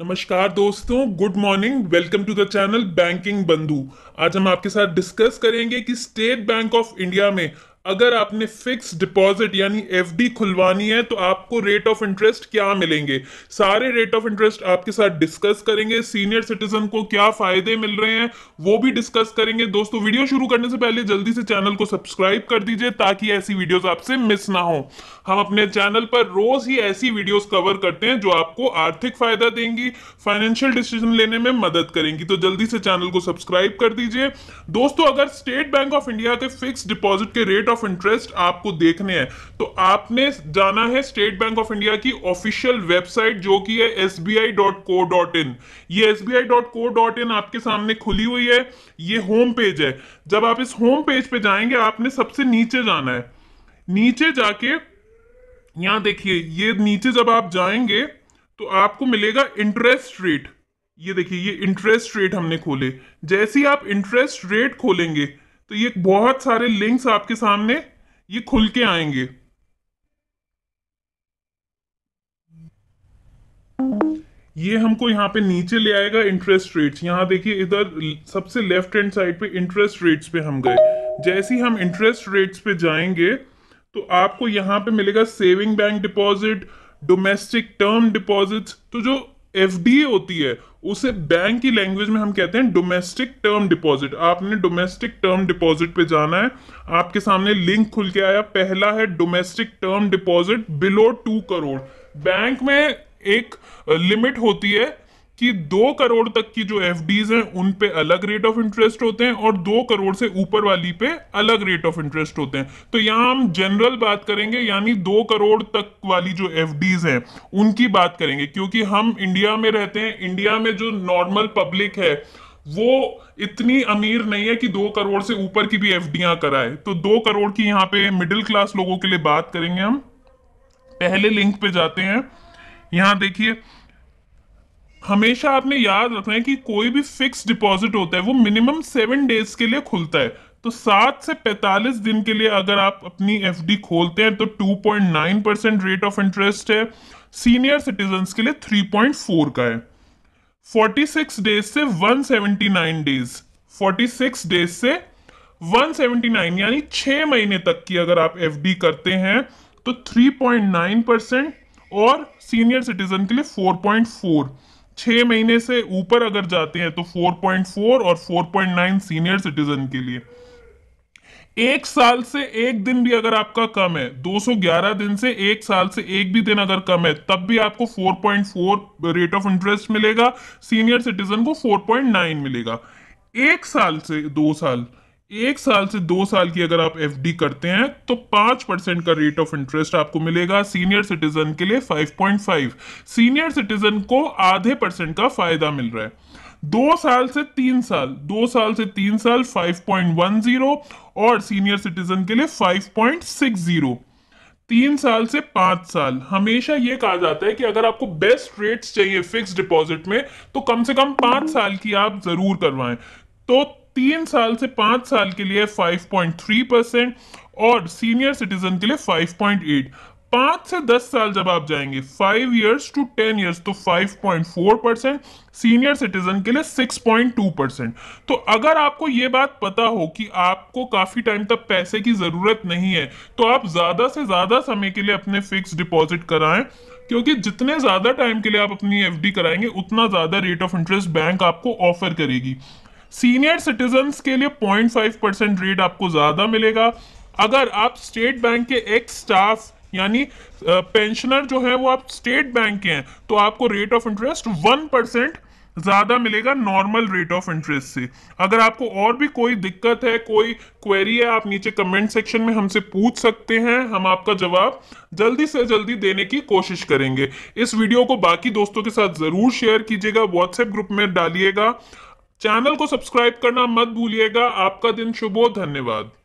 नमस्कार दोस्तों good morning welcome to the channel banking Bandhu आज हम आपके साथ डिस्कस करेंगे कि स्टेट बैंक ऑफ इंडिया में अगर आपने फिक्स डिपॉजिट यानी एफडी खुलवानी है तो आपको रेट ऑफ इंटरेस्ट क्या मिलेंगे सारे रेट ऑफ इंटरेस्ट आपके साथ डिस्कस करेंगे सीनियर सिटीजन को क्या फायदे मिल रहे हैं वो भी डिस्कस करेंगे दोस्तों वीडियो शुरू करने से पहले जल्दी से चैनल को सब्सक्राइब कर दीजिए ताकि ऐसी वीडियोज आपसे मिस ना हो हम अपने चैनल पर रोज ही ऐसी वीडियोज कवर करते हैं जो आपको आर्थिक फायदा देंगी फाइनेंशियल डिसीजन लेने में मदद करेंगी तो जल्दी से चैनल को सब्सक्राइब कर दीजिए दोस्तों अगर स्टेट बैंक ऑफ इंडिया के फिक्स डिपॉजिट के रेट रेट ऑफ इंटरेस्ट आपको देखने हैं तो आपने जाना है स्टेट बैंक ऑफ इंडिया की ऑफिशियल वेबसाइट जो कि है एस बी ये एस आपके सामने खुली हुई है ये होम पेज है जब आप इस होम पेज पे जाएंगे आपने सबसे नीचे जाना है नीचे जाके यहां देखिए ये नीचे जब आप जाएंगे तो आपको मिलेगा इंटरेस्ट रेट ये देखिए ये इंटरेस्ट रेट हमने खोले जैसे ही आप इंटरेस्ट रेट खोलेंगे तो ये बहुत सारे लिंक्स आपके सामने ये खुल के आएंगे ये हमको यहाँ पे नीचे ले आएगा इंटरेस्ट रेट्स यहाँ देखिए इधर सबसे लेफ्ट हैंड साइड पे इंटरेस्ट रेट्स पे हम गए जैसे ही हम इंटरेस्ट रेट्स पे जाएंगे तो आपको यहाँ पे मिलेगा saving bank deposit domestic term deposits तो जो एफडीए होती है उसे बैंक की लैंग्वेज में हम कहते हैं डोमेस्टिक टर्म डिपॉजिट आपने डोमेस्टिक टर्म डिपॉजिट पे जाना है आपके सामने लिंक खुल के आया पहला है domestic term deposit below two crore bank में एक लिमिट होती है कि दो करोड़ तक की जो एफ हैं उन पे अलग रेट ऑफ इंटरेस्ट होते हैं और दो करोड़ से ऊपर वाली पे अलग रेट ऑफ इंटरेस्ट होते हैं तो यहाँ हम जनरल बात करेंगे यानी दो करोड़ तक वाली जो एफ हैं उनकी बात करेंगे क्योंकि हम इंडिया में रहते हैं इंडिया में जो नॉर्मल पब्लिक है वो इतनी अमीर नहीं है कि दो करोड़ से ऊपर की भी एफ कराए तो दो करोड़ की यहाँ पे मिडिल क्लास लोगों के लिए बात करेंगे हम पहले लिंक पे जाते हैं यहाँ देखिए हमेशा आपने याद रखना है कि कोई भी फिक्स डिपॉजिट होता है वो मिनिमम सेवन डेज के लिए खुलता है तो सात से पैंतालीस दिन के लिए अगर आप अपनी एफ खोलते हैं तो 2.9 परसेंट रेट ऑफ इंटरेस्ट है सीनियर सिटीजन के लिए 3.4 का है 46 डेज से 179 डेज 46 डेज से 179 यानी छह महीने तक की अगर आप एफ करते हैं तो 3.9 परसेंट और सीनियर सिटीजन के लिए 4.4 छह महीने से ऊपर अगर जाते हैं तो 4.4 और 4.9 सीनियर सिटीजन के लिए एक साल से एक दिन भी अगर आपका कम है 211 दिन से एक साल से एक भी दिन अगर कम है तब भी आपको 4.4 रेट ऑफ इंटरेस्ट मिलेगा सीनियर सिटीजन को 4.9 मिलेगा एक साल से दो साल एक साल से दो साल की अगर आप एफ करते हैं तो पांच परसेंट का रेट ऑफ इंटरेस्ट आपको मिलेगा सीनियर सिटीजन के लिए 5.5 सीनियर सिटीजन को आधे परसेंट का फायदा मिल रहा है दो साल से तीन साल दो साल से तीन साल 5.10 और सीनियर सिटीजन के लिए 5.60 तीन साल से पांच साल हमेशा ये कहा जाता है कि अगर आपको बेस्ट रेट्स चाहिए फिक्स डिपॉजिट में तो कम से कम पांच साल की आप जरूर करवाएं तो तीन साल से पाँच साल के लिए 5.3 परसेंट और सीनियर सिटीजन के लिए 5.8 पाँच से दस साल जब आप जाएंगे five years to ten years तो 5.4 परसेंट सीनियर सिटीजन के लिए 6.2 परसेंट तो अगर आपको ये बात पता हो कि आपको काफ़ी टाइम तक पैसे की ज़रूरत नहीं है तो आप ज़्यादा से ज़्यादा समय के लिए अपने फिक्स डिपॉजिट कराएं क्योंकि जितने ज़्यादा टाइम के लिए आप अपनी एफ कराएंगे उतना ज़्यादा रेट ऑफ इंटरेस्ट बैंक आपको ऑफर करेगी सीनियर सिटीजन के लिए पॉइंट फाइव परसेंट रेट आपको ज़्यादा मिलेगा अगर आप स्टेट बैंक के एक्स स्टाफ यानी पेंशनर जो है वो आप स्टेट बैंक के हैं तो आपको rate of interest one percent ज़्यादा मिलेगा नॉर्मल रेट ऑफ इंटरेस्ट से अगर आपको और भी कोई दिक्कत है कोई क्वेरी है आप नीचे कमेंट सेक्शन में हमसे पूछ सकते हैं हम आपका जवाब जल्दी से जल्दी देने की कोशिश करेंगे इस वीडियो को बाकी दोस्तों के साथ ज़रूर शेयर कीजिएगा व्हाट्सएप ग्रुप में डालिएगा चैनल को सब्सक्राइब करना मत भूलिएगा आपका दिन शुभ हो धन्यवाद